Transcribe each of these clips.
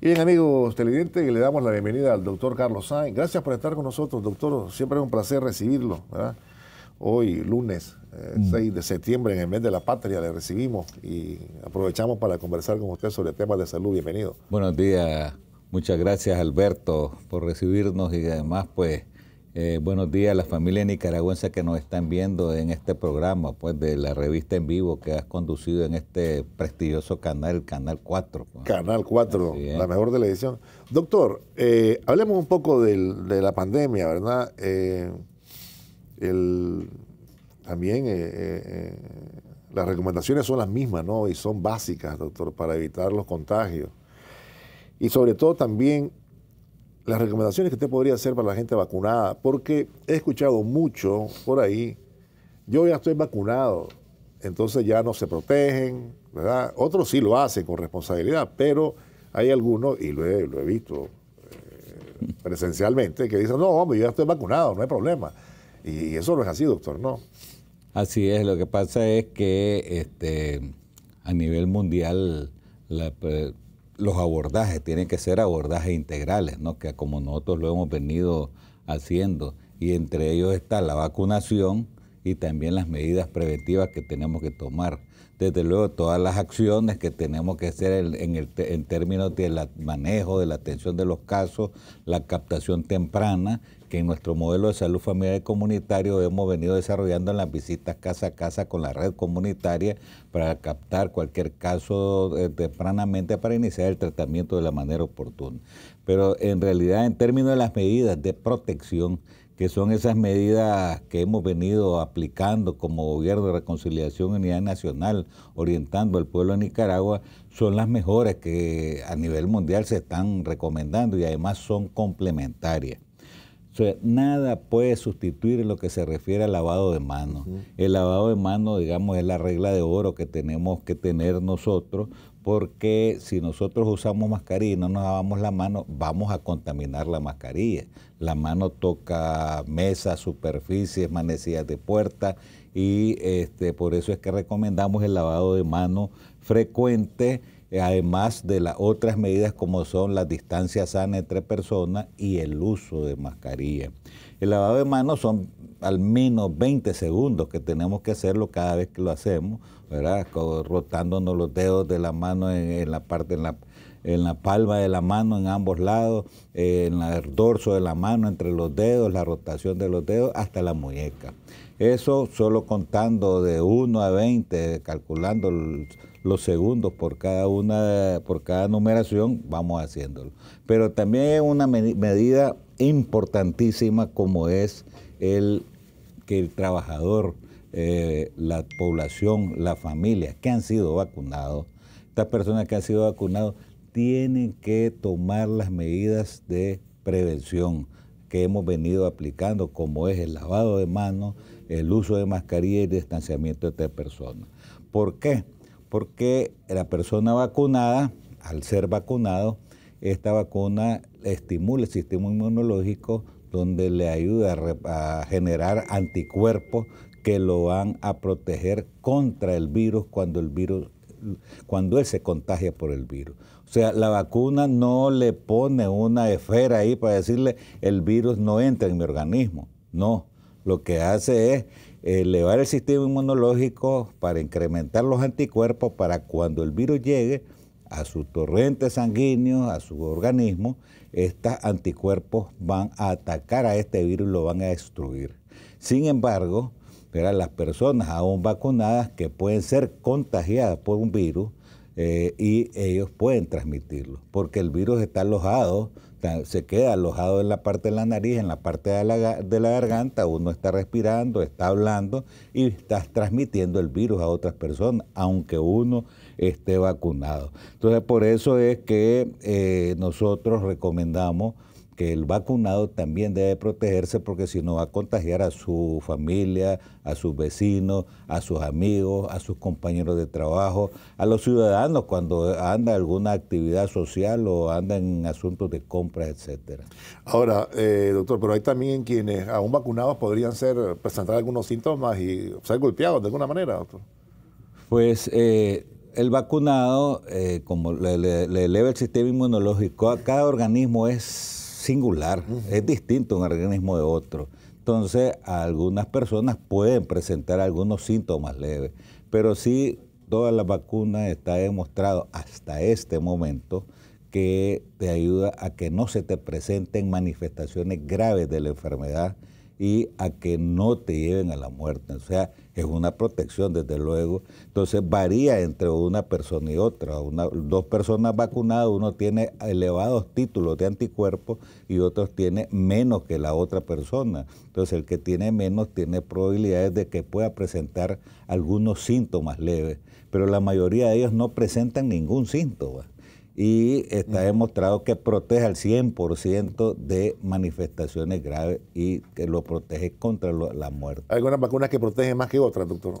bien, amigos televidentes, le damos la bienvenida al doctor Carlos Sainz. Gracias por estar con nosotros, doctor. Siempre es un placer recibirlo, ¿verdad? Hoy, lunes 6 eh, mm. de septiembre, en el mes de la patria, le recibimos y aprovechamos para conversar con usted sobre temas de salud. Bienvenido. Buenos días. Muchas gracias, Alberto, por recibirnos y además, pues, eh, buenos días a la familia nicaragüense que nos están viendo en este programa, pues de la revista en vivo que has conducido en este prestigioso canal, Canal 4. Pues. Canal 4, la mejor de la edición. Doctor, eh, hablemos un poco de la pandemia, ¿verdad? Eh, también las recomendaciones son las mismas, ¿no? Y son básicas, doctor, para evitar los contagios. Y sobre todo también las recomendaciones que usted podría hacer para la gente vacunada, porque he escuchado mucho por ahí, yo ya estoy vacunado, entonces ya no se protegen, ¿verdad? Otros sí lo hacen con responsabilidad, pero hay algunos, y lo he, visto eh, presencialmente, que dicen, no, hombre, yo ya estoy vacunado, no hay problema. Y eso no es así, doctor, no. Así es, lo que pasa es que este, a nivel mundial la, eh, los abordajes tienen que ser abordajes integrales, ¿no? que como nosotros lo hemos venido haciendo, y entre ellos está la vacunación y también las medidas preventivas que tenemos que tomar. Desde luego, todas las acciones que tenemos que hacer en, en términos del manejo, de la atención de los casos, la captación temprana que en nuestro modelo de salud familiar y comunitario hemos venido desarrollando en las visitas casa a casa con la red comunitaria para captar cualquier caso eh, tempranamente para iniciar el tratamiento de la manera oportuna. Pero en realidad, en términos de las medidas de protección, que son esas medidas que hemos venido aplicando como gobierno de reconciliación y unidad nacional, orientando al pueblo de Nicaragua, son las mejores que a nivel mundial se están recomendando y además son complementarias. O sea, nada puede sustituir lo que se refiere al lavado de manos. El lavado de manos, digamos, es la regla de oro que tenemos que tener nosotros, porque si nosotros usamos mascarilla y no nos lavamos la mano, vamos a contaminar la mascarilla. La mano toca mesas, superficies, manecillas de puerta, y este, por eso es que recomendamos el lavado de manos frecuente eh, además de las otras medidas como son la distancia sana entre personas y el uso de mascarilla. El lavado de manos son al menos 20 segundos que tenemos que hacerlo cada vez que lo hacemos, ¿verdad? Rotándonos los dedos de la mano en, la parte, en la, en la palma de la mano, en ambos lados, eh, en el dorso de la mano, entre los dedos, la rotación de los dedos, hasta la muñeca. Eso solo contando de 1 a 20, calculando... El, los segundos por cada una, por cada numeración, vamos haciéndolo. Pero también una medida importantísima como es el que el trabajador, eh, la población, la familia que han sido vacunados, estas personas que han sido vacunados tienen que tomar las medidas de prevención que hemos venido aplicando, como es el lavado de manos, el uso de mascarilla y el distanciamiento de personas. ¿Por qué? porque la persona vacunada, al ser vacunado, esta vacuna estimula el sistema inmunológico donde le ayuda a, generar anticuerpos que lo van a proteger contra el virus cuando el virus cuando él se contagia por el virus. O sea, la vacuna no le pone una esfera ahí para decirle el virus no entra en mi organismo. No, lo que hace es elevar el sistema inmunológico para incrementar los anticuerpos para cuando el virus llegue a su torrente sanguíneo, a su organismo, estos anticuerpos van a atacar a este virus y lo van a destruir. Sin embargo, las personas aún vacunadas que pueden ser contagiadas por un virus eh, y ellos pueden transmitirlo, porque el virus está alojado se queda alojado en la parte de la nariz, en la parte de la, garganta, uno está respirando, está hablando y está transmitiendo el virus a otras personas, aunque uno esté vacunado. Entonces, por eso es que eh, nosotros recomendamos que el vacunado también debe protegerse porque si no va a contagiar a su familia, a sus vecinos, a sus amigos, a sus compañeros de trabajo, a los ciudadanos cuando anda alguna actividad social o anda en asuntos de compras, etcétera. Ahora, eh, doctor, pero hay también quienes aún vacunados podrían ser presentar algunos síntomas y ser golpeados de alguna manera, doctor. Pues eh, el vacunado, eh, como le, eleva el sistema inmunológico, a cada organismo es singular, es distinto un organismo de otro. Entonces, algunas personas pueden presentar algunos síntomas leves, pero sí toda la vacuna está demostrado hasta este momento que te ayuda a que no se te presenten manifestaciones graves de la enfermedad y a que no te lleven a la muerte. O sea, es una protección, desde luego. Entonces varía entre una persona y otra. Una, dos personas vacunadas, uno tiene elevados títulos de anticuerpos y otros tiene menos que la otra persona. Entonces el que tiene menos tiene probabilidades de que pueda presentar algunos síntomas leves, pero la mayoría de ellos no presentan ningún síntoma y está demostrado que protege al 100% de manifestaciones graves y que lo protege contra la muerte. ¿Hay algunas vacunas que protegen más que otras, doctor?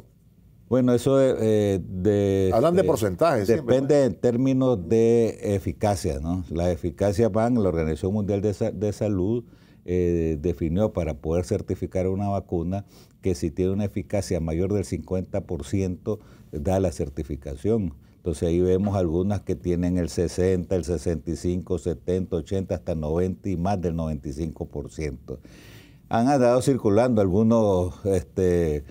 Bueno, eso eh, de... Hablan de, de eh, porcentajes. Depende en términos de eficacia, ¿no? Las eficacias van, la Organización Mundial de Salud eh, definió para poder certificar una vacuna que si tiene una eficacia mayor del 50% da la certificación. Entonces ahí vemos algunas que tienen el 60, el 65, 70, 80, hasta 90 y más del 95%. Han andado circulando algunos... Este,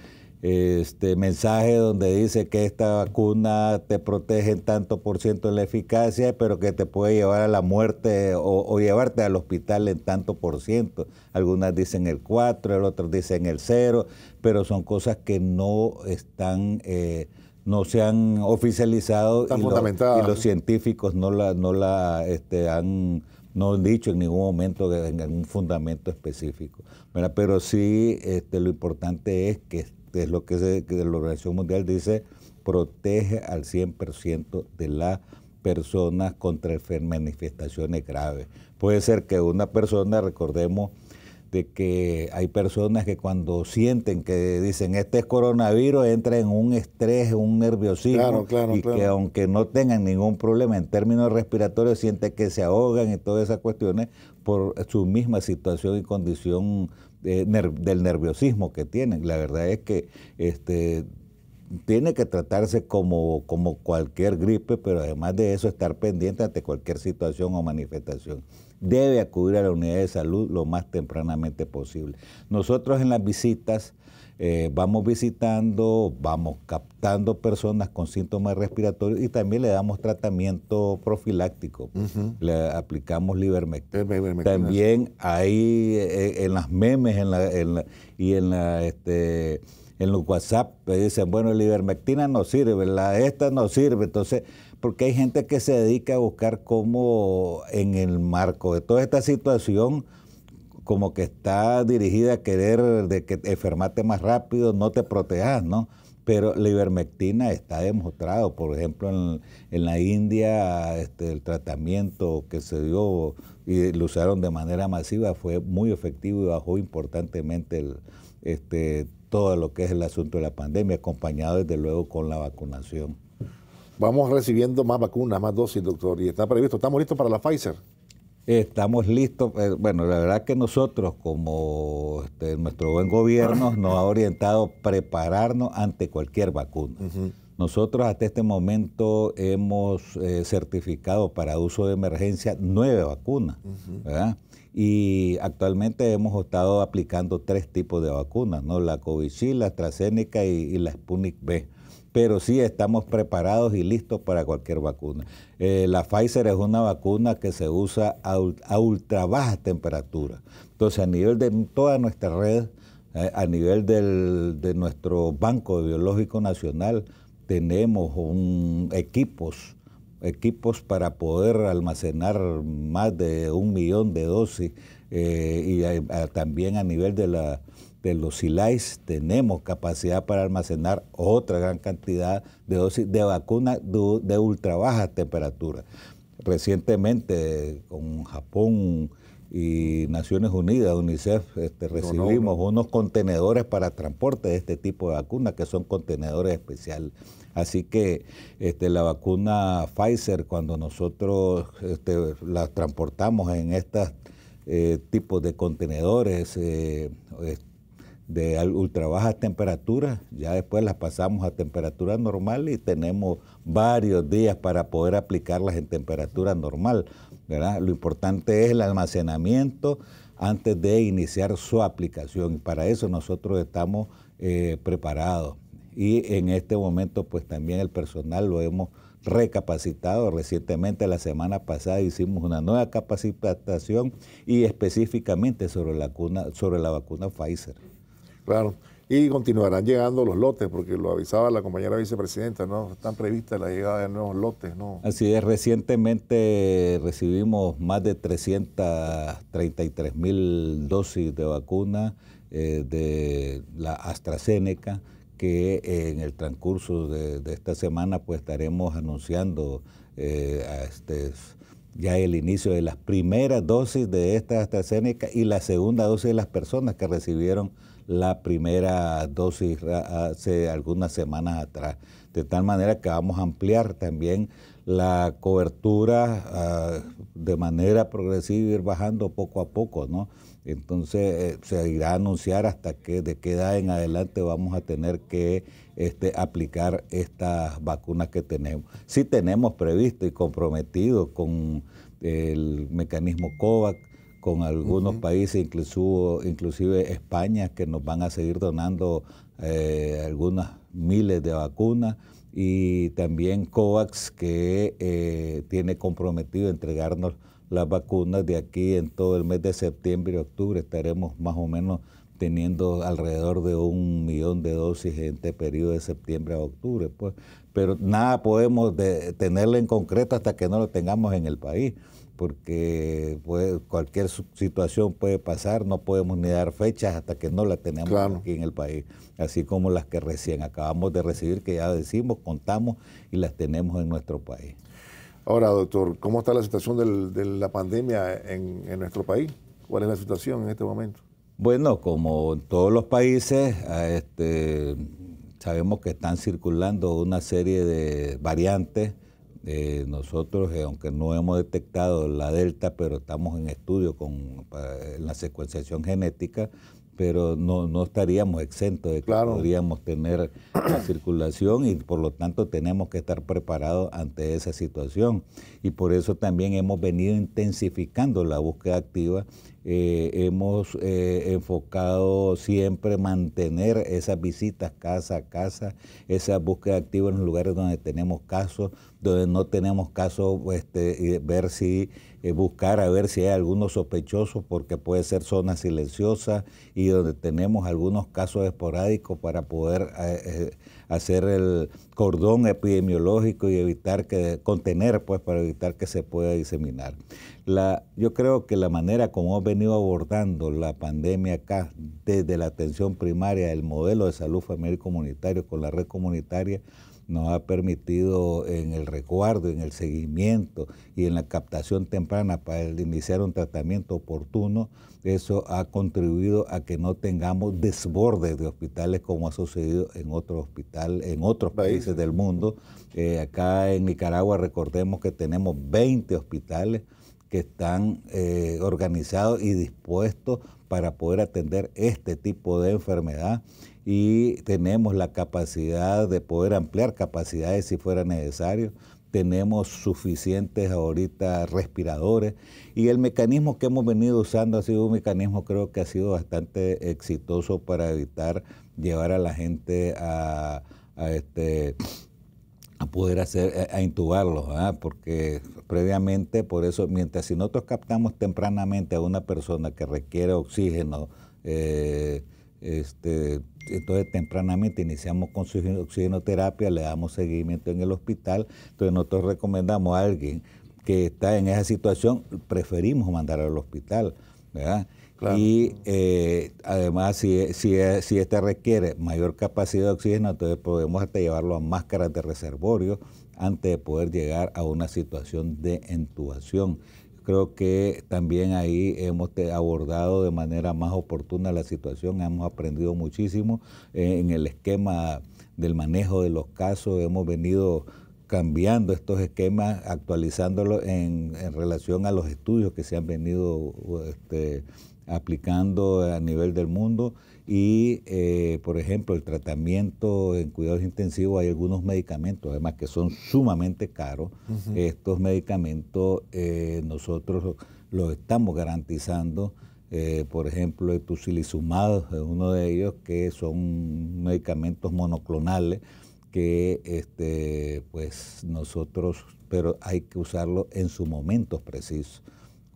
este mensaje donde dice que esta vacuna te protege en tanto por ciento en la eficacia, pero que te puede llevar a la muerte o, llevarte al hospital en tanto por ciento. Algunas dicen el 4, otras dicen el 0, pero son cosas que no están, eh, no se han oficializado y, Los, científicos no la, no la este, han no han dicho en ningún momento en algún fundamento específico. Pero sí este, lo importante es que es lo que, la Organización Mundial dice, protege al 100% de las personas contra manifestaciones graves. Puede ser que una persona, recordemos, de que hay personas que cuando sienten que dicen este es coronavirus, entra en un estrés, un nerviosismo, y que aunque no tengan ningún problema en términos respiratorios, sienten que se ahogan y todas esas cuestiones por su misma situación y condición eh, del nerviosismo que tienen. La verdad es que este, tiene que tratarse como cualquier gripe, pero además de eso estar pendiente ante cualquier situación o manifestación. Debe acudir a la unidad de salud lo más tempranamente posible. Nosotros en las visitas eh, vamos visitando, vamos captando personas con síntomas respiratorios y también le damos tratamiento profiláctico, le aplicamos libermectina. Eh, también hay eh, en las memes y en la... Este, en los WhatsApp dicen, bueno, la ivermectina no sirve, la esta no sirve. Entonces, porque hay gente que se dedica a buscar cómo en el marco de toda esta situación como que está dirigida a querer de que enfermate más rápido, no te protejas, ¿no? Pero la ivermectina está demostrado, por ejemplo, en, la India este, el tratamiento que se dio y lo usaron de manera masiva fue muy efectivo y bajó importantemente este, todo lo que es el asunto de la pandemia, acompañado desde luego con la vacunación. Vamos recibiendo más vacunas, más dosis, doctor, y está previsto, estamos listos para la Pfizer. Estamos listos, eh, bueno, la verdad que nosotros como este, nuestro buen gobierno nos ha orientado a prepararnos ante cualquier vacuna. Nosotros hasta este momento hemos eh, certificado para uso de emergencia nueve vacunas, Y actualmente hemos estado aplicando tres tipos de vacunas, ¿no? La COVID-19, la AstraZeneca y, la Sputnik B pero sí estamos preparados y listos para cualquier vacuna. Eh, la Pfizer es una vacuna que se usa a, ultra baja temperatura. Entonces, a nivel de toda nuestra red, eh, a nivel de nuestro Banco Biológico Nacional, tenemos equipos equipos para poder almacenar más de un millón de dosis eh, y también a nivel de la, de los SILAIS tenemos capacidad para almacenar otra gran cantidad de dosis de vacuna de, ultra baja temperatura. Recientemente con Japón y Naciones Unidas, UNICEF, este, recibimos unos contenedores para transporte de este tipo de vacunas, que son contenedores especiales. Así que este, la vacuna Pfizer, cuando nosotros este, la transportamos en estos eh, tipos de contenedores, eh, de ultra bajas temperaturas, ya después las pasamos a temperatura normal y tenemos varios días para poder aplicarlas en temperatura normal. Lo importante es el almacenamiento antes de iniciar su aplicación y para eso nosotros estamos eh, preparados. Y en este momento pues también el personal lo hemos recapacitado. Recientemente, la semana pasada, hicimos una nueva capacitación y específicamente sobre la, sobre la vacuna Pfizer. Claro. Y continuarán llegando los lotes, porque lo avisaba la compañera vicepresidenta, ¿no? Están previstas la llegada de nuevos lotes, ¿no? Así es, recientemente recibimos más de 333 mil dosis de vacuna eh, de la AstraZeneca, que eh, en el transcurso de, esta semana pues estaremos anunciando eh, este, ya el inicio de las primeras dosis de esta AstraZeneca y la segunda dosis de las personas que recibieron la primera dosis hace algunas semanas atrás. De tal manera que vamos a ampliar también la cobertura ah, de manera progresiva ir bajando poco a poco, ¿no? Entonces eh, se irá a anunciar hasta que de qué edad en adelante vamos a tener que este, aplicar estas vacunas que tenemos. Sí tenemos previsto y comprometido con el mecanismo COVAX, con algunos países, incluso, inclusive España, que nos van a seguir donando eh, algunas miles de vacunas y también COVAX que eh, tiene comprometido entregarnos las vacunas de aquí en todo el mes de septiembre y octubre. Estaremos más o menos teniendo alrededor de un millón de dosis en este periodo de septiembre a octubre. Pues. Pero nada podemos tenerlo en concreto hasta que no lo tengamos en el país porque pues, cualquier situación puede pasar, no podemos ni dar fechas hasta que no la tenemos aquí en el país, así como las que recién acabamos de recibir, que ya decimos, contamos y las tenemos en nuestro país. Ahora, doctor, ¿cómo está la situación de la pandemia en, nuestro país? ¿Cuál es la situación en este momento? Bueno, como en todos los países, este, sabemos que están circulando una serie de variantes eh, nosotros, eh, aunque no hemos detectado la delta, pero estamos en estudio con, la secuenciación genética, pero no, estaríamos exentos de que podríamos tener la circulación y por lo tanto tenemos que estar preparados ante esa situación. Y por eso también hemos venido intensificando la búsqueda activa, eh, hemos eh, enfocado siempre mantener esas visitas casa a casa, esa búsqueda activa en los lugares donde tenemos casos, donde no tenemos casos, este, ver si eh, buscar a ver si hay algunos sospechosos porque puede ser zona silenciosa y donde tenemos algunos casos esporádicos para poder eh, eh, hacer el cordón epidemiológico y evitar que contener pues para evitar que se pueda diseminar. La, yo creo que la manera como ha venido abordando la pandemia acá desde la atención primaria, el modelo de salud familiar y comunitario con la red comunitaria nos ha permitido en el recuerdo, en el seguimiento y en la captación temprana para iniciar un tratamiento oportuno, eso ha contribuido a que no tengamos desbordes de hospitales como ha sucedido en otro hospital, en otros países del mundo. Eh, acá en Nicaragua recordemos que tenemos 20 hospitales que están eh, organizados y dispuestos para poder atender este tipo de enfermedad y tenemos la capacidad de poder ampliar capacidades si fuera necesario. Tenemos suficientes ahorita respiradores y el mecanismo que hemos venido usando ha sido un mecanismo creo que ha sido bastante exitoso para evitar llevar a la gente a este, a poder hacer, eh, a intubarlos, ¿ah? porque previamente, por eso, mientras si nosotros captamos tempranamente a una persona que requiere oxígeno, eh, este, entonces tempranamente iniciamos con su oxigenoterapia, le damos seguimiento en el hospital, entonces nosotros recomendamos a alguien que está en esa situación, preferimos mandar al hospital, ¿verdad? Y eh, además, si, si, si este requiere mayor capacidad de oxígeno, entonces podemos hasta llevarlo a máscaras de reservorio antes de poder llegar a una situación de entubación. Creo que también ahí hemos abordado de manera más oportuna la situación, hemos aprendido muchísimo eh, en el esquema del manejo de los casos, hemos venido cambiando estos esquemas, actualizándolos en, relación a los estudios que se han venido este, aplicando a nivel del mundo y, eh, por ejemplo, el tratamiento en cuidados intensivos, hay algunos medicamentos, además que son sumamente caros. Estos medicamentos eh, nosotros los estamos garantizando. Eh, por ejemplo, el es uno de ellos, que son medicamentos monoclonales que este, pues nosotros, pero hay que usarlo en su momento preciso.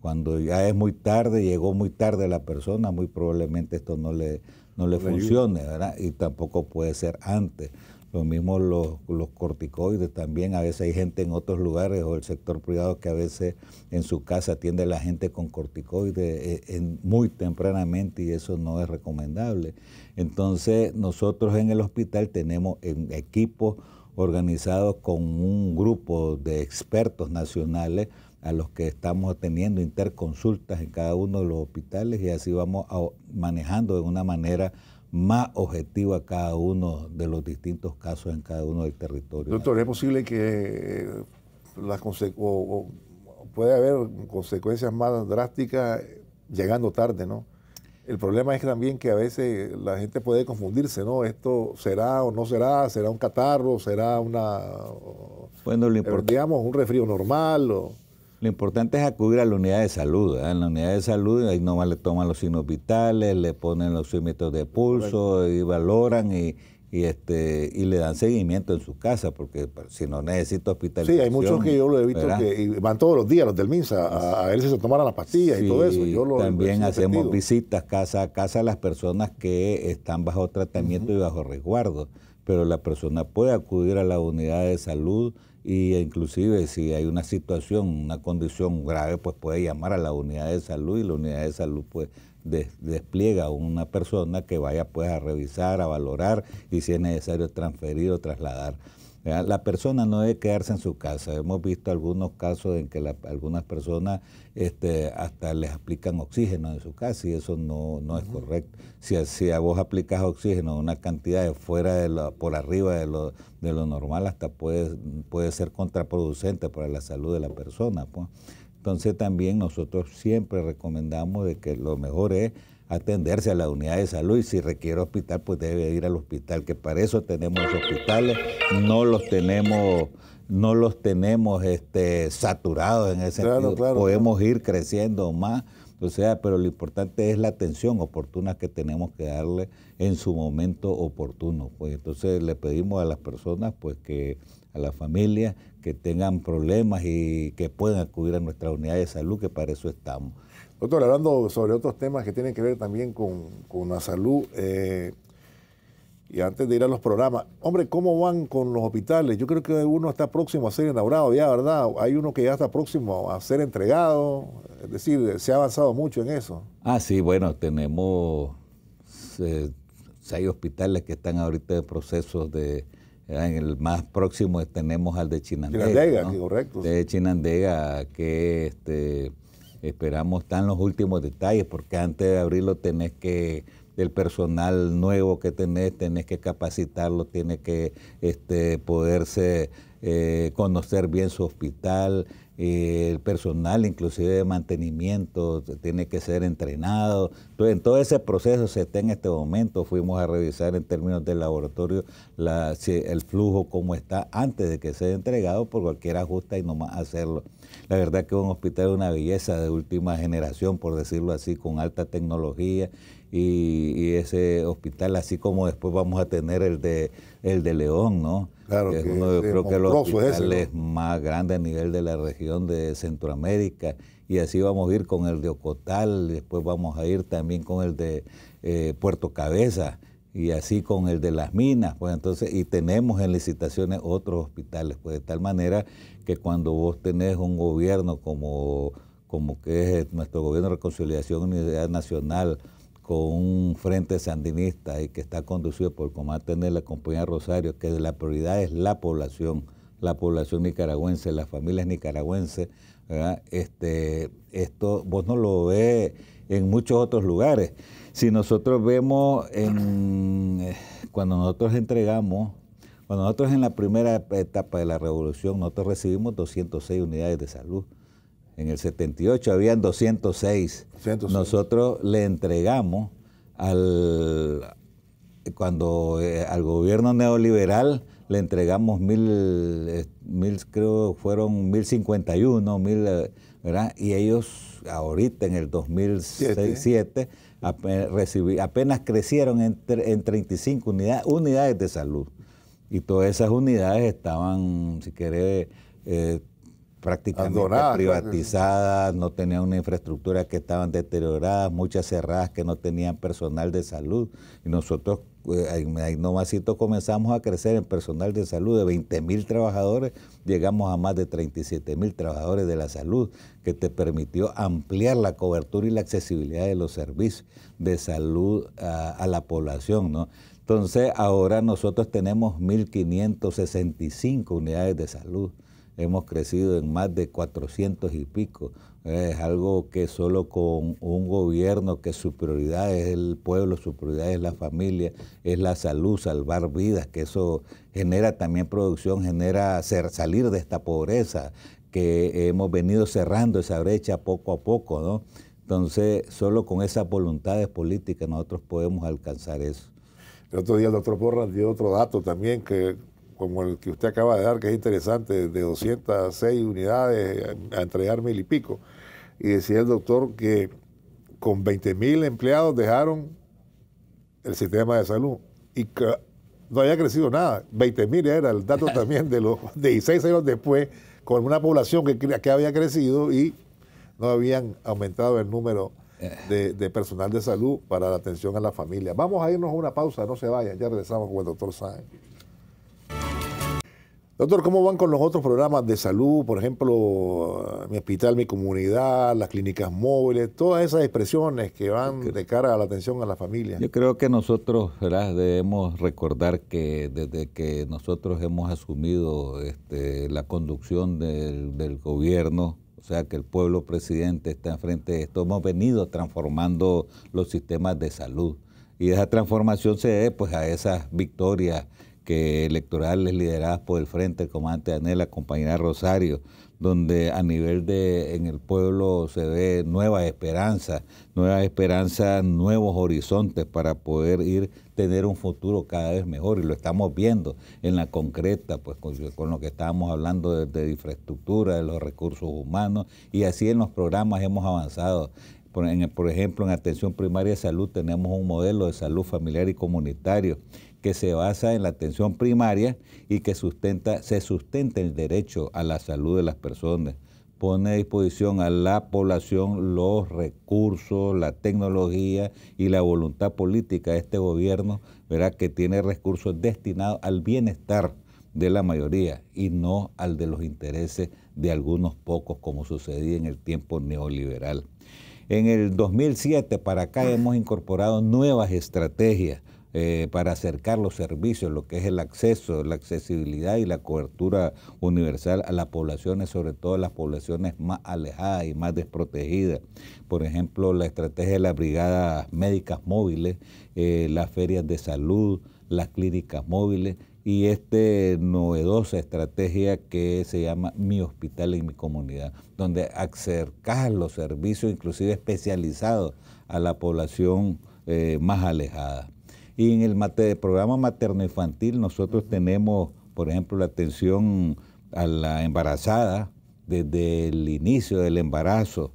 Cuando ya es muy tarde, llegó muy tarde la persona, muy probablemente esto no le, no le funcione, ¿verdad? Y tampoco puede ser antes. Lo mismo los, corticoides también, a veces hay gente en otros lugares o el sector privado que a veces en su casa atiende a la gente con corticoides eh, muy tempranamente y eso no es recomendable. Entonces nosotros en el hospital tenemos equipos organizados con un grupo de expertos nacionales a los que estamos teniendo interconsultas en cada uno de los hospitales y así vamos manejando de una manera más objetiva cada uno de los distintos casos en cada uno del territorio. Doctor, ¿es posible que eh, las puede haber consecuencias más drásticas llegando tarde, no? El problema es también que a veces la gente puede confundirse, ¿no? Esto será o no será, será un catarro, será una... Bueno, lo Digamos, un resfrío normal o... Lo importante es acudir a la unidad de salud. En la unidad de salud ahí nomás le toman los signos vitales, le ponen los símbolos de pulso y valoran y, este, y le dan seguimiento en su casa, porque pues, si no necesita hospitalización. Sí, hay muchos que yo lo he visto que van todos los días, los del MINSA, a, él se tomaran las pastillas y todo eso. también hacemos visitas casa a casa a las personas que están bajo tratamiento y bajo resguardo, pero la persona puede acudir a la unidad de salud y inclusive si hay una situación, una condición grave, pues puede llamar a la unidad de salud y la unidad de salud pues des, despliega una persona que vaya pues a revisar, a valorar y si es necesario transferir o trasladar la persona no debe quedarse en su casa. Hemos visto algunos casos en que algunas personas este, hasta les aplican oxígeno en su casa y eso no, es correcto. Si, si, a vos aplicas oxígeno una cantidad fuera de por arriba de lo, de lo normal, hasta puede, puede ser contraproducente para la salud de la persona. Pues. Entonces también nosotros siempre recomendamos de que lo mejor es atenderse a la unidad de salud y si requiere hospital, pues debe ir al hospital, que para eso tenemos hospitales, no los tenemos, no los tenemos este, saturados en ese sentido. Podemos ir creciendo más. O sea, pero lo importante es la atención oportuna que tenemos que darle en su momento oportuno. Pues entonces le pedimos a las personas pues que a las familias que tengan problemas y que puedan acudir a nuestra unidad de salud, que para eso estamos. Doctor, hablando sobre otros temas que tienen que ver también con, la salud, eh, y antes de ir a los programas, hombre, ¿cómo van con los hospitales? Yo creo que uno está próximo a ser inaugurado ya, ¿verdad? Hay uno que ya está próximo a ser entregado, es decir, se ha avanzado mucho en eso. Ah, sí, bueno, tenemos eh, seis hospitales que están ahorita en procesos de en el más próximo tenemos al de Chinandega. correcto. De Chinandega, que este, esperamos están los últimos detalles, porque antes de abrirlo tenés que el personal nuevo que tenés, tenés que capacitarlo, tiene que este, poderse eh, conocer bien su hospital, eh, el personal inclusive de mantenimiento tiene que ser entrenado. Entonces, en todo ese proceso se está en este momento. Fuimos a revisar en términos de laboratorio el flujo como está antes de que sea entregado por cualquier ajuste y nomás hacerlo. La verdad que un hospital es una belleza de última generación, por decirlo así, con alta tecnología y, y ese hospital, así como después vamos a tener el de, el de León, ¿no? Claro es uno de, creo que los hospitales más grandes a nivel de la región de Centroamérica. Y así vamos a ir con el de Ocotal, después vamos a ir también con el de eh, Puerto Cabeza y así con el de las minas, pues entonces, y tenemos en licitaciones otros hospitales, pues de tal manera que cuando vos tenés un gobierno como, como que es nuestro gobierno de reconciliación y unidad nacional, con un frente sandinista y que está conducido por Comandante la Compañía Rosario, que la prioridad es la población, la población nicaragüense, las familias nicaragüenses, Este, esto vos no lo ves en muchos otros lugares. Si nosotros vemos, en, eh, cuando nosotros entregamos, cuando nosotros en la primera etapa de la revolución, nosotros recibimos 206 unidades de salud. En el 78 habían 206. Nosotros le entregamos al cuando eh, al gobierno neoliberal le entregamos mil, eh, mil creo fueron 1051, mil, eh, ¿verdad? Y ellos ahorita en el 2007 apenas, crecieron en, en 35 unidades unidades de salud. Y todas esas unidades estaban, si quiere, prácticamente privatizadas, no tenían una infraestructura que estaban deterioradas, muchas cerradas que no tenían personal de salud. Y nosotros eh, ahí comenzamos a crecer en personal de salud. De 20 mil trabajadores llegamos a más de 37 mil trabajadores de la salud, que te permitió ampliar la cobertura y la accesibilidad de los servicios de salud a, la población. ¿no? Entonces ahora nosotros tenemos 1.565 unidades de salud hemos crecido en más de 400 y pico. Es algo que solo con un gobierno que su prioridad es el pueblo, su prioridad es la familia, es la salud, salvar vidas, que eso genera también producción, genera salir de esta pobreza, que hemos venido cerrando esa brecha poco a poco, ¿no? Entonces, solo con esas voluntades políticas nosotros podemos alcanzar eso. El otro día el doctor Borras dio otro dato también que como el que usted acaba de dar, que es interesante, de 206 unidades a entregar mil y pico. Y decía el doctor que con 20 mil empleados dejaron el sistema de salud y que no había crecido nada. 20 mil era el dato también de los 16 años después, con una población que, que había crecido y no habían aumentado el número eh. de, de, personal de salud para la atención a la familia. Vamos a irnos a una pausa, no se vayan, ya regresamos con el doctor Sáenz. Doctor, ¿cómo van con los otros programas de salud? Por ejemplo, mi hospital, mi comunidad, las clínicas móviles, todas esas expresiones que van de cara a la atención a la familia. Yo creo que nosotros debemos recordar que desde que nosotros hemos asumido este, la conducción del, del gobierno, o sea que el pueblo presidente está enfrente de esto, hemos venido transformando los sistemas de salud. Y esa transformación se debe pues, a esas victorias que electorales lideradas por el Frente, el comandante Anel, la compañera Rosario, donde a nivel de en el pueblo se ve nuevas esperanzas, nuevas esperanzas, nuevos horizontes para poder ir tener un futuro cada vez mejor y lo estamos viendo en la concreta, pues con, lo que estábamos hablando de, de, infraestructura, de los recursos humanos y así en los programas hemos avanzado. Por, en, por ejemplo, en atención primaria de salud tenemos un modelo de salud familiar y comunitario que se basa en la atención primaria y que sustenta, se sustenta el derecho a la salud de las personas. Pone a disposición a la población los recursos, la tecnología y la voluntad política de este gobierno, verá que tiene recursos destinados al bienestar de la mayoría y no al de los intereses de algunos pocos como sucedía en el tiempo neoliberal. En el 2007 para acá hemos incorporado nuevas estrategias eh, para acercar los servicios, lo que es el acceso, la accesibilidad y la cobertura universal a las poblaciones, sobre todo a las poblaciones más alejadas y más desprotegidas. Por ejemplo, la estrategia de las brigadas médicas móviles, eh, las ferias de salud, las clínicas móviles y esta novedosa estrategia que se llama Mi Hospital en mi comunidad, donde acercar los servicios inclusive especializados a la población eh, más alejada. Y en el, programa materno-infantil nosotros tenemos, por ejemplo, la atención a la embarazada desde el inicio del embarazo.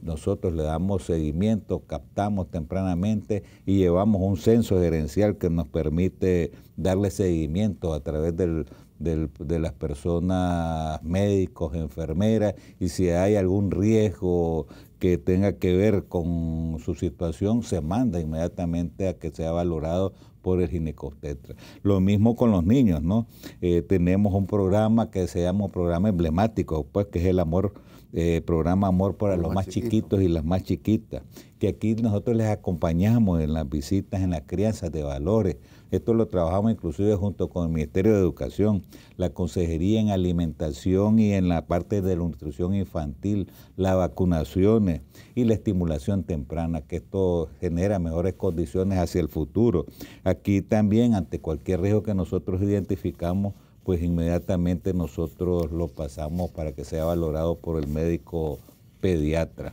nosotros le damos seguimiento, captamos tempranamente y llevamos un censo gerencial que nos permite darle seguimiento a través del, de las personas médicos, enfermeras, y si hay algún riesgo que tenga que ver con su situación, se manda inmediatamente a que sea valorado por el ginecostetra. Lo mismo con los niños, ¿no? Eh, tenemos un programa que se llama programa emblemático, pues, que es el amor, eh, programa Amor para los, más chiquitos y las más chiquitas, que aquí nosotros les acompañamos en las visitas, en las crianzas de valores, esto lo trabajamos inclusive junto con el Ministerio de Educación, la Consejería en Alimentación y en la parte de la nutrición infantil, las vacunaciones y la estimulación temprana, que esto genera mejores condiciones hacia el futuro. Aquí también, ante cualquier riesgo que nosotros identificamos, pues inmediatamente nosotros lo pasamos para que sea valorado por el médico pediatra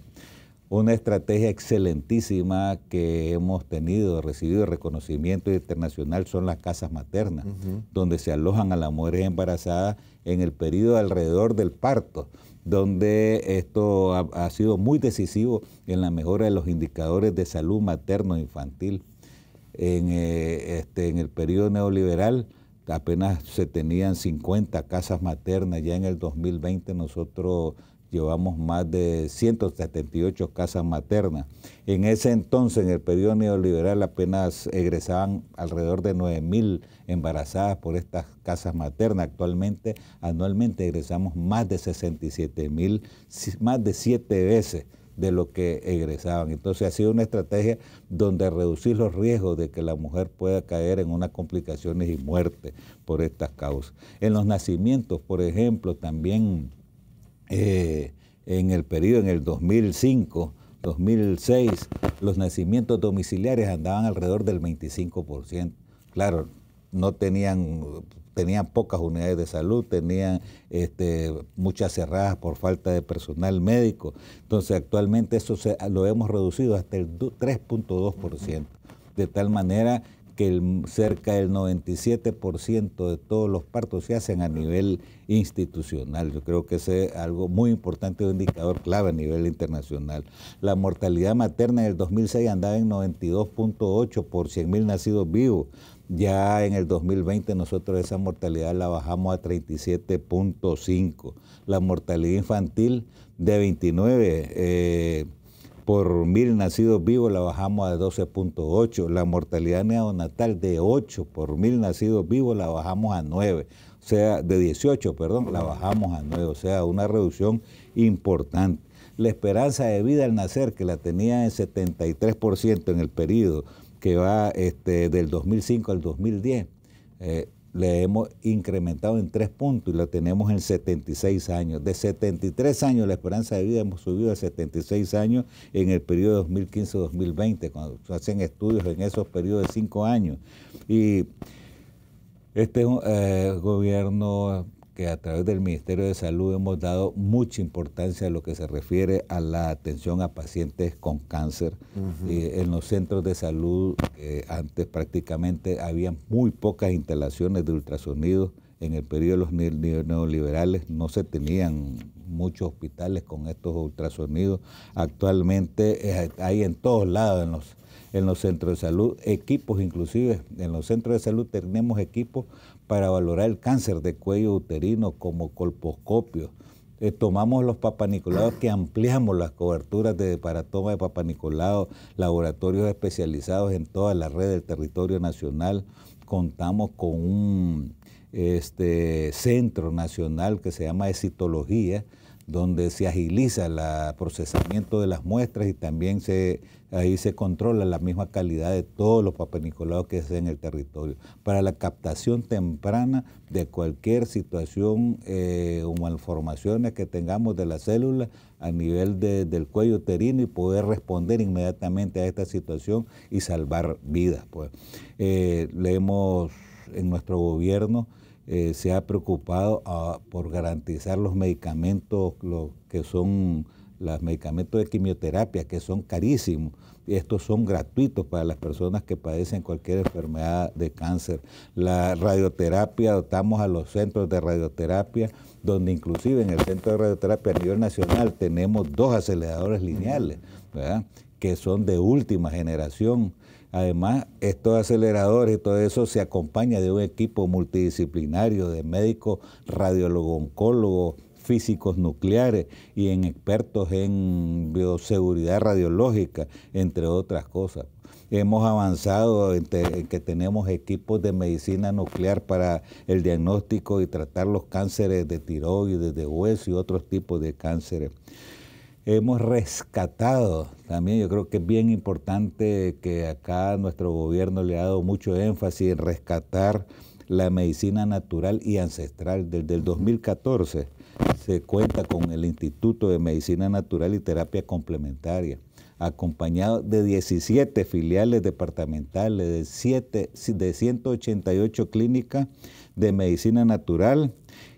una estrategia excelentísima que hemos tenido, recibido reconocimiento internacional, son las casas maternas, donde se alojan a las mujeres embarazadas en el periodo alrededor del parto, donde esto ha, sido muy decisivo en la mejora de los indicadores de salud materno-infantil. Eh, este, en el periodo neoliberal, apenas se tenían 50 casas maternas, ya en el 2020 nosotros llevamos más de 178 casas maternas. En ese entonces, en el periodo neoliberal, apenas egresaban alrededor de 9.000 embarazadas por estas casas maternas. Actualmente, anualmente egresamos más de 67.000, más de siete veces de lo que egresaban. Entonces ha sido una estrategia donde reducir los riesgos de que la mujer pueda caer en unas complicaciones y muerte por estas causas. En los nacimientos, por ejemplo, también eh, en el periodo, en el 2005, 2006, los nacimientos domiciliares andaban alrededor del 25%. Claro, no tenían, tenían pocas unidades de salud, tenían este, muchas cerradas por falta de personal médico. Entonces, actualmente eso se, lo hemos reducido hasta el 3.2%. De tal manera que cerca del 97% de todos los partos se hacen a nivel institucional. Yo creo que es algo muy importante, un indicador clave a nivel internacional. La mortalidad materna en el 2006 andaba en 92.8 por 100.000 nacidos vivos. Ya en el 2020 nosotros esa mortalidad la bajamos a 37.5. La mortalidad infantil de 29 por mil nacidos vivos la bajamos a 12.8, la mortalidad neonatal de 8 por mil nacidos vivos la bajamos a 9, o sea, de 18, perdón, la bajamos a 9, o sea, una reducción importante. La esperanza de vida al nacer, que la tenía en 73% en el periodo que va este, del 2005 al 2010, le hemos incrementado en tres puntos y la tenemos en 76 años. De 73 años, la esperanza de vida hemos subido a 76 años en el periodo 2015-2020, cuando se hacen estudios en esos periodos de cinco años. Y este eh, gobierno que a través del Ministerio de Salud hemos dado mucha importancia a lo que se refiere a la atención a pacientes con cáncer. Eh, en los centros de salud eh, antes prácticamente había muy pocas instalaciones de ultrasonidos En el periodo de los neoliberales no se tenían muchos hospitales con estos ultrasonidos. Actualmente eh, hay en todos lados, los, en los centros de salud, equipos inclusive. En los centros de salud tenemos equipos para valorar el cáncer de cuello uterino como colposcopio. Eh, tomamos los papanicolados que ampliamos las coberturas de, para toma de papanicolados, laboratorios especializados en toda la red del territorio nacional. Contamos con un este, centro nacional que se llama de donde se agiliza el procesamiento de las muestras y también se, ahí se controla la misma calidad de todos los papenicolados que se en el territorio, para la captación temprana de cualquier situación eh, o malformaciones que tengamos de las células a nivel del cuello uterino y poder responder inmediatamente a esta situación y salvar vidas. Pues. Eh, en nuestro gobierno, eh, se ha preocupado ah, por garantizar los medicamentos los que son los medicamentos de quimioterapia, que son carísimos. Estos son gratuitos para las personas que padecen cualquier enfermedad de cáncer. La radioterapia, adoptamos a los centros de radioterapia, donde inclusive en el centro de radioterapia a nivel nacional tenemos dos aceleradores lineales, que son de última generación Además, estos aceleradores y todo eso se acompaña de un equipo multidisciplinario de médicos, radiólogos, oncólogos, físicos nucleares y en expertos en bioseguridad radiológica, entre otras cosas. Hemos avanzado en, en, que tenemos equipos de medicina nuclear para el diagnóstico y tratar los cánceres de tiroides, de hueso y otros tipos de cánceres. Hemos rescatado también, yo creo que es bien importante que acá nuestro gobierno le ha dado mucho énfasis en rescatar la medicina natural y ancestral. Desde el 2014 se cuenta con el Instituto de Medicina Natural y Terapia Complementaria, acompañado de 17 filiales departamentales, de, de 188 clínicas de medicina natural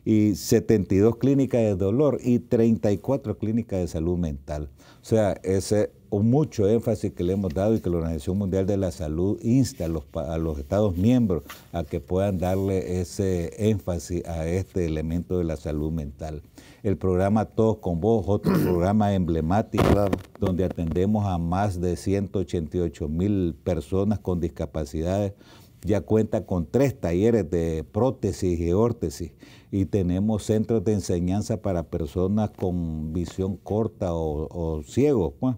y 72 clínicas de dolor y 34 clínicas de salud mental. O sea, ese mucho énfasis que le hemos dado y que la Organización Mundial de la Salud insta a los, Estados miembros a que puedan darle ese énfasis a este elemento de la salud mental. El programa Todos con Vos, otro programa emblemático, donde atendemos a más de 188 mil personas con discapacidades ya cuenta con tres talleres de prótesis y órtesis y tenemos centros de enseñanza para personas con visión corta o, ciegos. Pues.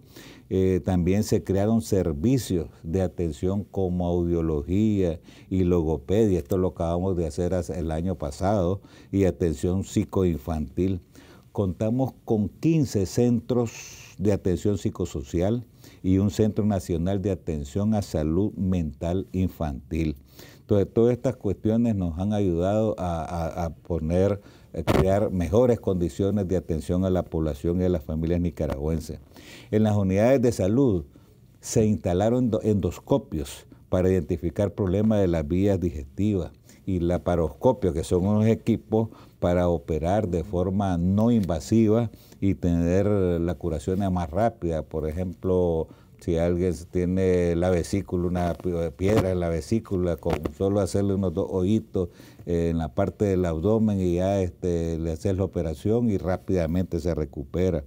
Eh, también se crearon servicios de atención como audiología y logopedia, esto lo acabamos de hacer el año pasado, y atención psicoinfantil. Contamos con 15 centros de atención psicosocial, y un Centro Nacional de Atención a Salud Mental Infantil. Entonces, todas estas cuestiones nos han ayudado a, poner, eh, crear mejores condiciones de atención a la población y a las familias nicaragüenses. En las unidades de salud se instalaron endoscopios para identificar problemas de las vías digestivas y laparoscopio, que son unos equipos para operar de forma no invasiva y tener la curación más rápida. Por ejemplo, si alguien tiene la vesícula, una piedra en la vesícula, con solo hacerle unos dos hoyitos en la parte del abdomen y ya este, le haces la operación y rápidamente se recupera.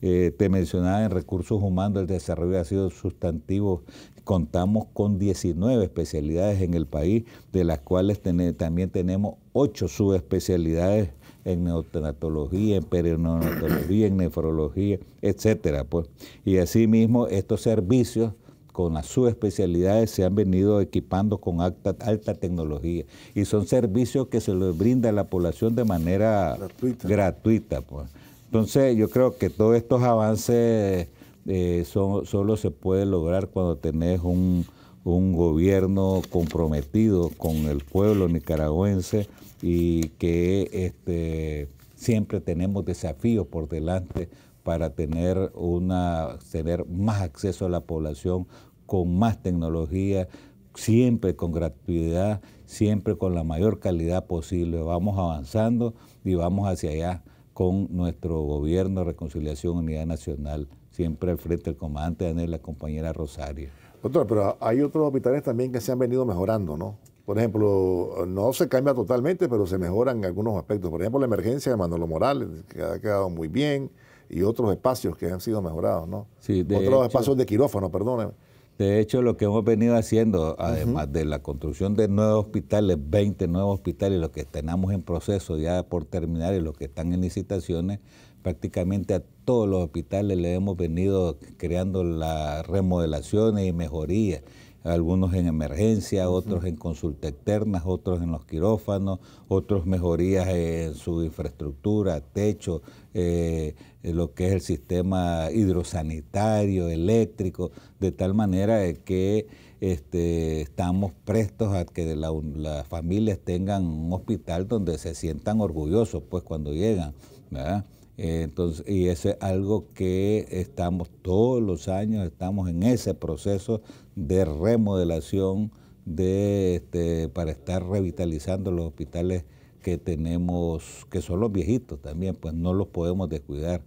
Eh, te mencionaba en recursos humanos, el desarrollo ha sido sustantivo. Contamos con 19 especialidades en el país, de las cuales también tenemos 8 subespecialidades en neotenatología, en perinatología, en nefrología, etcétera. Pues. Y asimismo, estos servicios con las subespecialidades se han venido equipando con alta, alta tecnología y son servicios que se les brinda a la población de manera gratuita. gratuita pues. Entonces yo creo que todos estos avances eh, solo se pueden lograr cuando tenés un, gobierno comprometido con el pueblo nicaragüense y que este, siempre tenemos desafíos por delante para tener, una, tener más acceso a la población con más tecnología, siempre con gratuidad, siempre con la mayor calidad posible. Vamos avanzando y vamos hacia allá con nuestro gobierno, Reconciliación, Unidad Nacional, siempre al frente del comandante Daniel, la compañera Rosario. Doctor, pero hay otros hospitales también que se han venido mejorando, ¿no? Por ejemplo, no se cambia totalmente, pero se mejoran algunos aspectos. Por ejemplo, la emergencia de Manolo Morales, que ha quedado muy bien, y otros espacios que han sido mejorados, ¿no? Sí, de otros espacios de quirófano, perdóneme de hecho, lo que hemos venido haciendo, además de la construcción de nuevos hospitales, 20 nuevos hospitales, los que tenemos en proceso ya por terminar y los que están en licitaciones, prácticamente a todos los hospitales le hemos venido creando las remodelaciones y mejorías algunos en emergencia, otros en consulta externa, otros en los quirófanos, otros mejorías en su infraestructura, techo, eh, lo que es el sistema hidrosanitario, eléctrico, de tal manera que este, estamos prestos a que la, las familias tengan un hospital donde se sientan orgullosos pues cuando llegan. ¿verdad? Entonces, y eso es algo que estamos todos los años, estamos en ese proceso de remodelación de, este, para estar revitalizando los hospitales que tenemos, que son los viejitos también, pues no los podemos descuidar.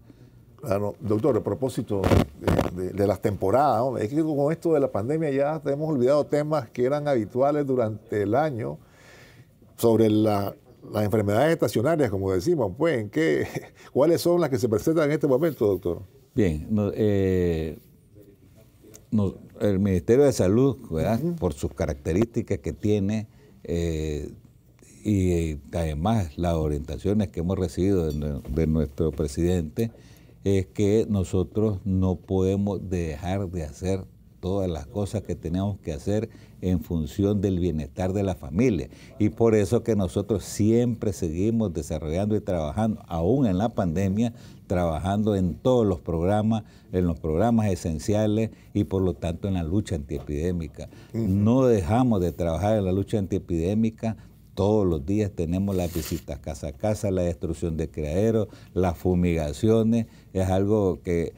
Claro, doctor, a propósito de, las temporadas, es que con esto de la pandemia ya hemos olvidado temas que eran habituales durante el año sobre la las enfermedades estacionarias, como decimos, pues, qué, ¿cuáles son las que se presentan en este momento, doctor? Bien, eh, el Ministerio de Salud, por sus características que tiene eh, y eh, además las orientaciones que hemos recibido de, de nuestro presidente, es que nosotros no podemos dejar de hacer todas las cosas que tenemos que hacer en función del bienestar de la familia. Y por eso que nosotros siempre seguimos desarrollando y trabajando, aún en la pandemia, trabajando en todos los programas, en los programas esenciales y por lo tanto en la lucha antiepidémica. No dejamos de trabajar en la lucha antiepidémica, todos los días tenemos las visitas casa a casa, la destrucción de criaderos, las fumigaciones, es algo que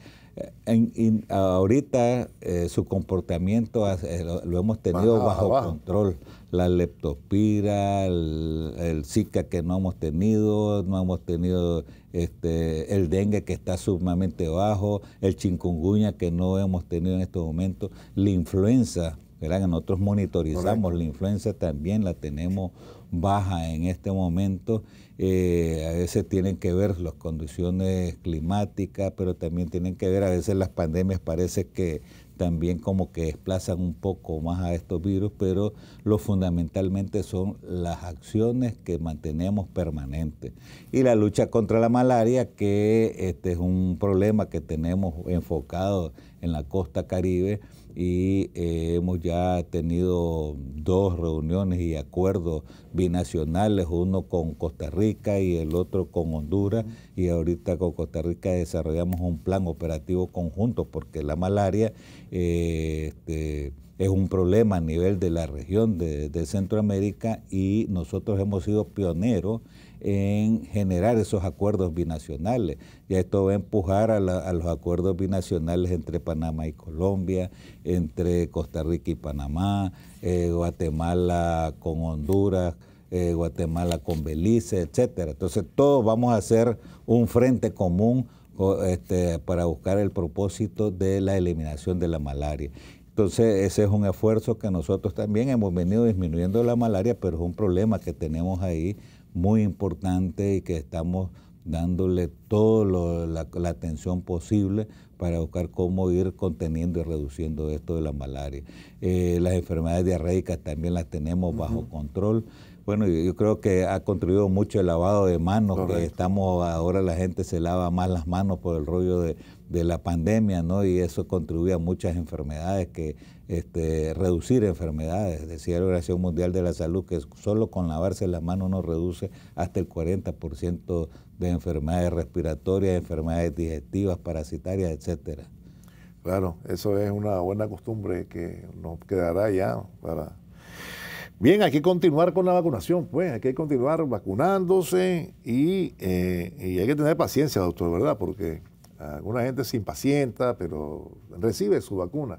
en, ahorita eh, su comportamiento eh, lo, hemos tenido bajo control. La leptospira, el, Zika que no hemos tenido, no hemos tenido este, el dengue que está sumamente bajo, el chikungunya que no hemos tenido en estos momentos, la influenza, que nosotros monitorizamos la influenza, también la tenemos baja en este momento eh, a veces tienen que ver las condiciones climáticas, pero también tienen que ver, a veces las pandemias parece que también como que desplazan un poco más a estos virus, pero lo fundamentalmente son las acciones que mantenemos permanentes. Y la lucha contra la malaria, que este es un problema que tenemos enfocado en la costa caribe, y eh, hemos ya tenido dos reuniones y acuerdos binacionales, uno con Costa Rica y el otro con Honduras, y ahorita con Costa Rica desarrollamos un plan operativo conjunto porque la malaria eh, este, es un problema a nivel de la región de Centroamérica y nosotros hemos sido pioneros en generar esos acuerdos binacionales. Y esto va a empujar a, los acuerdos binacionales entre Panamá y Colombia, entre Costa Rica y Panamá, eh, Guatemala con Honduras. Eh, Guatemala con Belice, etcétera. Entonces todos vamos a hacer un frente común este, para buscar el propósito de la eliminación de la malaria. Entonces, ese es un esfuerzo que nosotros también hemos venido disminuyendo la malaria, pero es un problema que tenemos ahí muy importante y que estamos dándole toda la, atención posible para buscar cómo ir conteniendo y reduciendo esto de la malaria. Eh, las enfermedades diarreicas también las tenemos bajo control. Bueno, yo, creo que ha contribuido mucho el lavado de manos, que estamos ahora la gente se lava más las manos por el rollo de, de la pandemia, ¿no? Y eso contribuye a muchas enfermedades que este, reducir enfermedades. Decía la Organización Mundial de la Salud que solo con lavarse las manos nos reduce hasta el 40% de enfermedades respiratorias, enfermedades digestivas, parasitarias, etcétera. Claro, eso es una buena costumbre que nos quedará ya para... Bien, hay que continuar con la vacunación, pues, hay que continuar vacunándose y, eh, y hay que tener paciencia, doctor, ¿verdad? Porque alguna gente se impacienta, pero recibe su vacuna.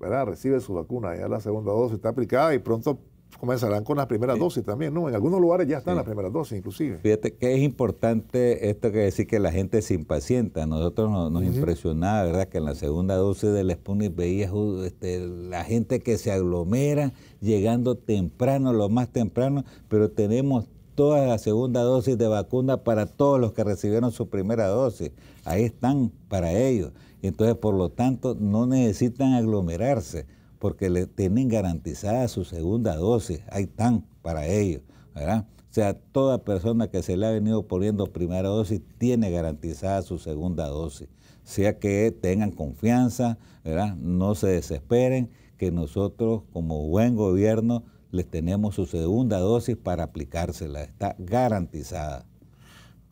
¿verdad? Recibe su vacuna, ya la segunda dosis está aplicada y pronto comenzarán con la primera dosis también, ¿no? En algunos lugares ya están las primeras dosis, inclusive. Fíjate que es importante esto que decir que la gente se impacienta. Nosotros nos, impresionaba, ¿verdad?, que en la segunda dosis del Sputnik veía este, la gente que se aglomera llegando temprano, lo más temprano, pero tenemos toda la segunda dosis de vacuna para todos los que recibieron su primera dosis. Ahí están para ellos. Entonces, por lo tanto, no necesitan aglomerarse porque le tienen garantizada su segunda dosis. Hay tan para ellos, ¿verdad? O sea, toda persona que se le ha venido poniendo primera dosis tiene garantizada su segunda dosis. O sea que tengan confianza, ¿verdad? No se desesperen, que nosotros como buen gobierno les tenemos su segunda dosis para aplicársela. Está garantizada.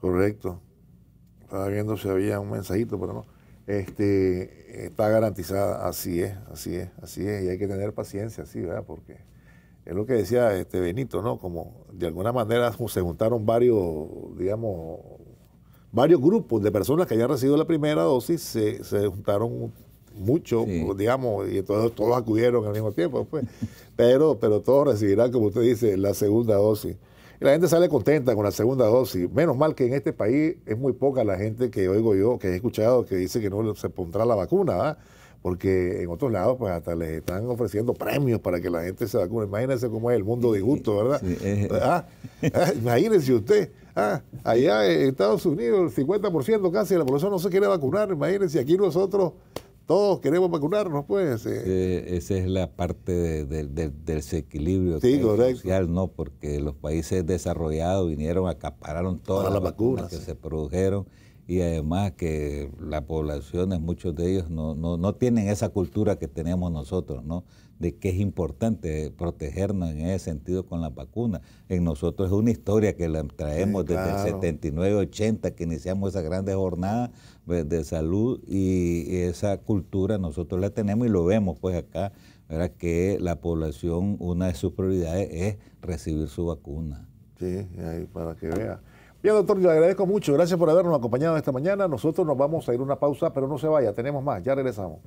Correcto. Estaba viendo si había un mensajito, pero no este, está garantizada. Así es, así es, así es. Y hay que tener paciencia, sí, ¿verdad? Porque es lo que decía este Benito, ¿no? Como de alguna manera se juntaron varios, digamos, varios grupos de personas que ya recibido la primera dosis, se, juntaron mucho, pues, digamos, y todos, todos acudieron al mismo tiempo, pues. pero, pero todos recibirán, como usted dice, la segunda dosis la gente sale contenta con la segunda dosis. Menos mal que en este país es muy poca la gente que oigo yo, que he escuchado, que dice que no se pondrá la vacuna, ¿verdad? porque en otros lados pues hasta les están ofreciendo premios para que la gente se vacune. Imagínense cómo es el mundo de gusto, ¿verdad? Eh. Ah, ah, imagínense usted, ah, allá en Estados Unidos el 50% casi de la población no se quiere vacunar, imagínense aquí nosotros todos queremos vacunarnos, pues. Eh. esa es la parte del desequilibrio pues, social, ¿no? Porque los países desarrollados vinieron, acapararon todas, las, vacunas, que se produjeron y además que las poblaciones, muchos de ellos, no, no, no tienen esa cultura que tenemos nosotros, ¿no? de que es importante protegernos en ese sentido con la vacuna. En nosotros es una historia que la traemos desde el 79, 80, que iniciamos esa grande jornada de salud y esa cultura nosotros la tenemos y lo vemos pues acá, ¿verdad? que la población, una de sus prioridades es recibir su vacuna. Sí, ahí para que vea. Bien, doctor, le agradezco mucho. Gracias por habernos acompañado esta mañana. Nosotros nos vamos a ir una pausa, pero no se vaya, tenemos más, ya regresamos.